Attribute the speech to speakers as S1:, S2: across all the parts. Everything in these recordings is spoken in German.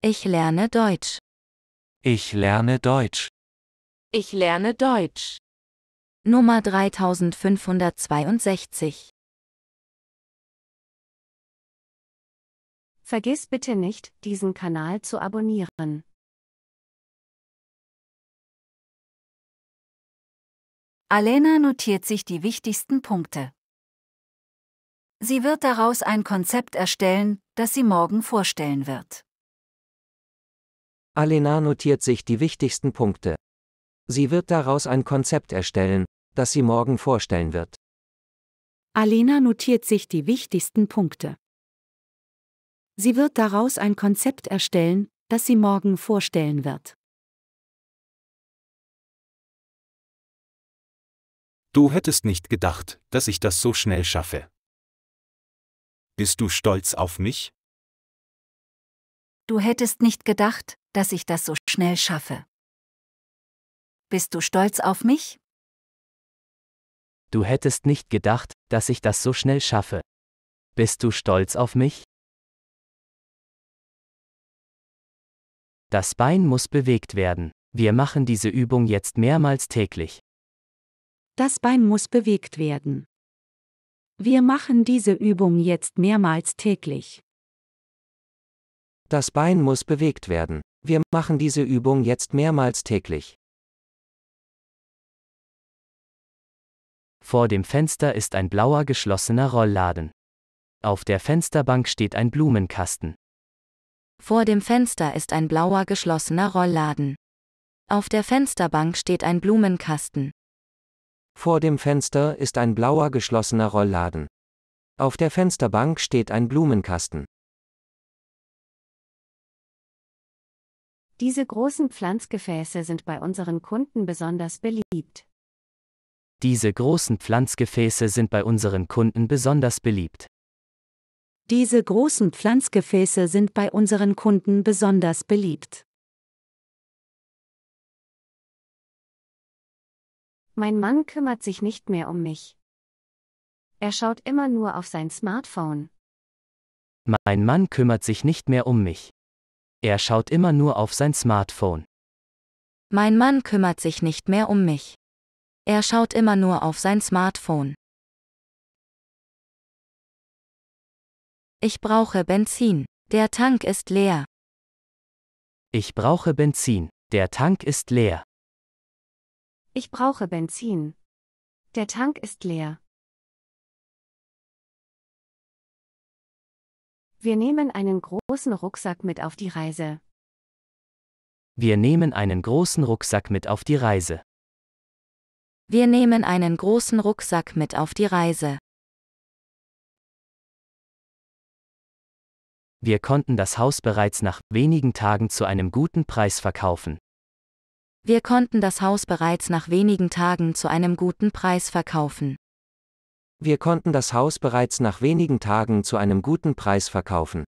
S1: Ich lerne Deutsch.
S2: Ich lerne Deutsch.
S1: Ich lerne Deutsch. Nummer 3562. Vergiss bitte nicht, diesen Kanal zu abonnieren. Alena notiert sich die wichtigsten Punkte. Sie wird daraus ein Konzept erstellen, das sie morgen vorstellen wird.
S2: Alena notiert sich die wichtigsten Punkte. Sie wird daraus ein Konzept erstellen, das sie morgen vorstellen wird.
S1: Alena notiert sich die wichtigsten Punkte. Sie wird daraus ein Konzept erstellen, das sie morgen vorstellen wird. Du hättest nicht gedacht, dass ich das so schnell schaffe. Bist du stolz auf mich? Du hättest nicht gedacht, dass ich das so schnell schaffe. Bist du stolz auf mich?
S3: Du hättest nicht gedacht, dass ich das so schnell schaffe. Bist du stolz auf mich? Das Bein muss bewegt werden. Wir machen diese Übung jetzt mehrmals täglich.
S1: Das Bein muss bewegt werden. Wir machen diese Übung jetzt mehrmals täglich.
S2: Das Bein muss bewegt werden. Wir
S3: machen diese Übung jetzt mehrmals täglich. Vor dem Fenster ist ein blauer geschlossener Rollladen. Auf der Fensterbank steht ein Blumenkasten.
S1: Vor dem Fenster ist ein blauer geschlossener Rollladen. Auf der Fensterbank steht ein Blumenkasten.
S2: Vor dem Fenster ist ein blauer geschlossener Rollladen. Auf der Fensterbank steht ein Blumenkasten.
S1: Diese großen Pflanzgefäße sind bei unseren Kunden besonders beliebt.
S3: Diese großen Pflanzgefäße sind bei unseren Kunden besonders beliebt.
S1: Diese großen Pflanzgefäße sind bei unseren Kunden besonders beliebt. Mein Mann kümmert sich nicht mehr um mich. Er schaut immer nur auf sein Smartphone.
S3: Mein Mann kümmert sich nicht mehr um mich. Er schaut immer nur auf sein Smartphone.
S1: Mein Mann kümmert sich nicht mehr um mich. Er schaut immer nur auf sein Smartphone. Ich brauche Benzin. Der Tank ist leer.
S3: Ich brauche Benzin. Der Tank ist leer.
S1: Ich brauche Benzin. Der Tank ist leer. Wir nehmen einen großen Rucksack mit auf die Reise.
S3: Wir nehmen einen großen Rucksack mit auf die Reise.
S1: Wir nehmen einen großen Rucksack mit auf die Reise.
S3: Wir konnten das Haus bereits nach wenigen Tagen zu einem guten Preis verkaufen.
S1: Wir konnten das Haus bereits nach wenigen Tagen zu einem guten Preis verkaufen.
S2: Wir konnten das Haus bereits nach wenigen Tagen zu einem guten Preis verkaufen.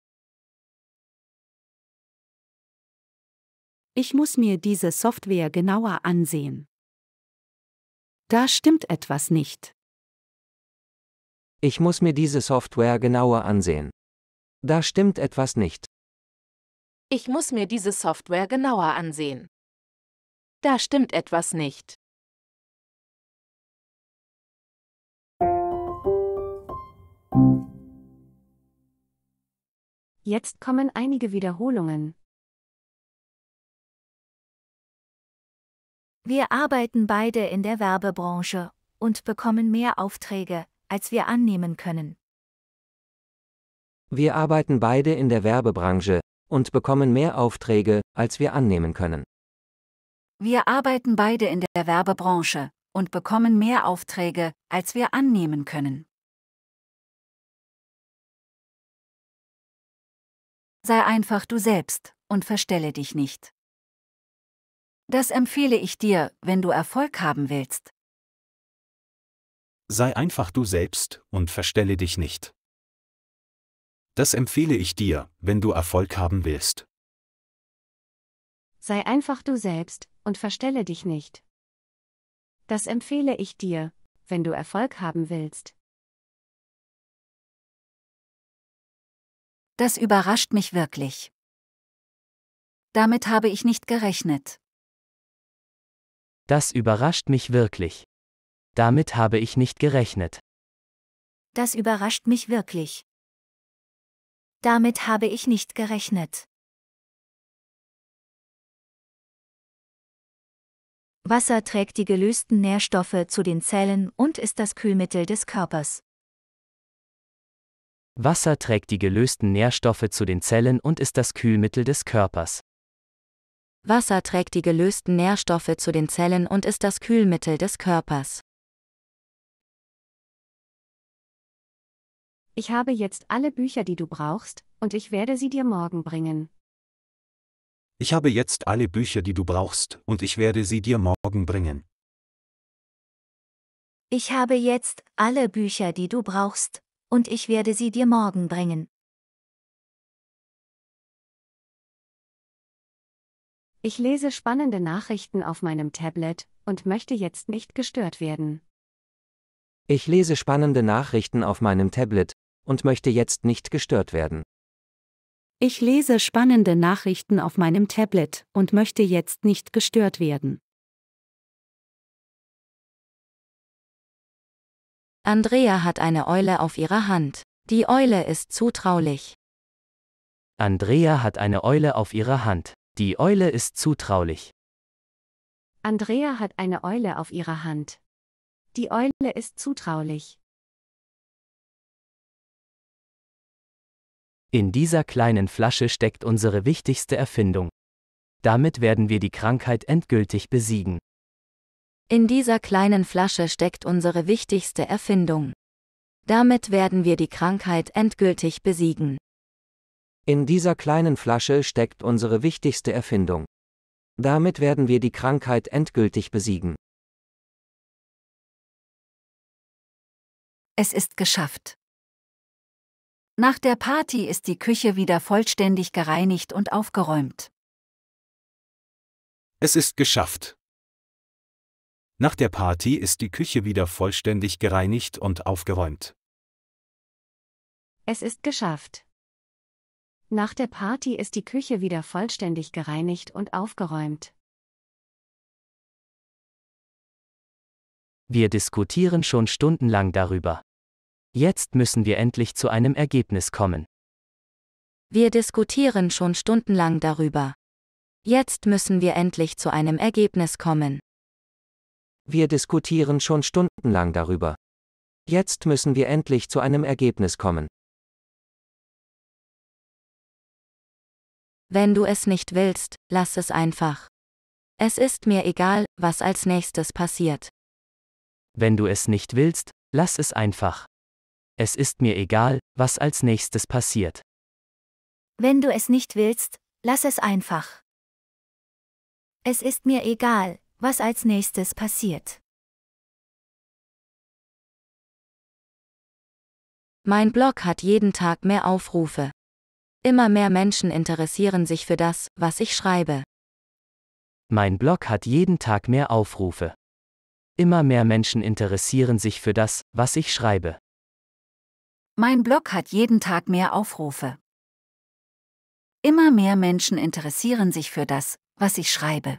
S1: Ich muss mir diese Software genauer ansehen. Da stimmt
S2: etwas nicht. Ich muss mir diese Software genauer ansehen. Da stimmt etwas nicht.
S1: Ich muss mir diese Software genauer ansehen. Da stimmt etwas nicht. Jetzt kommen einige Wiederholungen. Wir arbeiten beide in der Werbebranche und bekommen mehr Aufträge, als wir annehmen können.
S2: Wir arbeiten beide in der Werbebranche und bekommen mehr Aufträge, als wir annehmen können.
S1: Wir arbeiten beide in der Werbebranche und bekommen mehr Aufträge, als wir annehmen können. Sei einfach du selbst und verstelle dich nicht. Das empfehle ich dir, wenn du Erfolg haben willst. Sei einfach du selbst und verstelle dich nicht. Das empfehle ich dir, wenn du Erfolg haben willst. Sei einfach du selbst und verstelle dich nicht. Das empfehle ich dir, wenn du Erfolg haben willst. Das überrascht mich wirklich. Damit habe ich nicht gerechnet.
S3: Das überrascht mich wirklich. Damit habe ich nicht gerechnet.
S1: Das überrascht mich wirklich. Damit habe ich nicht gerechnet. Wasser trägt die gelösten Nährstoffe zu den Zellen und ist das Kühlmittel des Körpers.
S3: Wasser trägt die gelösten Nährstoffe zu den Zellen und ist das Kühlmittel des Körpers.
S1: Wasser trägt die gelösten Nährstoffe zu den Zellen und ist das Kühlmittel des Körpers. Ich habe jetzt alle Bücher, die du brauchst, und ich werde sie dir morgen bringen.
S2: Ich habe jetzt alle Bücher, die du brauchst, und ich werde sie dir morgen bringen.
S1: Ich habe jetzt alle Bücher, die du brauchst, und ich werde sie dir morgen bringen. Ich lese spannende Nachrichten auf meinem Tablet und möchte jetzt nicht gestört werden.
S2: Ich lese spannende Nachrichten auf meinem Tablet und möchte jetzt nicht gestört werden.
S1: Ich lese spannende Nachrichten auf meinem Tablet und möchte jetzt nicht gestört werden. Andrea hat eine Eule auf ihrer Hand. Die Eule ist
S3: zutraulich. Andrea hat eine Eule auf ihrer Hand. Die Eule ist zutraulich.
S1: Andrea hat eine Eule auf ihrer Hand. Die Eule ist zutraulich.
S3: In dieser kleinen Flasche steckt unsere wichtigste Erfindung. Damit werden wir die Krankheit endgültig besiegen.
S1: In dieser kleinen Flasche steckt unsere wichtigste Erfindung. Damit werden wir die Krankheit endgültig
S2: besiegen. In dieser kleinen Flasche steckt unsere wichtigste Erfindung. Damit werden wir die Krankheit endgültig besiegen.
S1: Es ist geschafft. Nach der Party ist die Küche wieder vollständig gereinigt und aufgeräumt. Es ist geschafft. Nach der Party ist die Küche wieder vollständig gereinigt und aufgeräumt. Es ist geschafft. Nach der Party ist die Küche wieder vollständig gereinigt und aufgeräumt.
S3: Wir diskutieren schon stundenlang darüber. Jetzt müssen wir endlich zu einem Ergebnis kommen.
S1: Wir diskutieren schon stundenlang darüber. Jetzt müssen wir endlich zu einem Ergebnis kommen.
S2: Wir diskutieren schon stundenlang darüber. Jetzt müssen wir endlich zu einem Ergebnis kommen.
S1: Wenn du es nicht willst, lass es einfach. Es ist mir egal, was als nächstes passiert.
S3: Wenn du es nicht willst, lass es einfach. Es ist mir egal, was als nächstes passiert.
S1: Wenn du es nicht willst, lass es einfach. Es ist mir egal, was als nächstes passiert. Mein Blog hat jeden Tag mehr Aufrufe. Immer mehr Menschen interessieren sich für das, was ich schreibe.
S3: Mein Blog hat jeden Tag mehr Aufrufe. Immer mehr Menschen interessieren sich für das, was ich schreibe.
S1: Mein Blog hat jeden Tag mehr Aufrufe. Immer mehr Menschen interessieren sich für das, was ich schreibe.